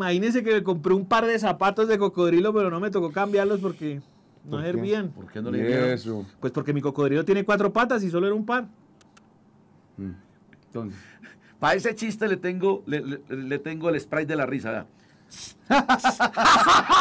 Imagínense que me compré un par de zapatos de cocodrilo, pero no me tocó cambiarlos porque no ¿Por bien, ¿Por qué no le eso? Pues porque mi cocodrilo tiene cuatro patas y solo era un par. Mm. Entonces, para ese chiste le tengo, tengo el spray de la risa.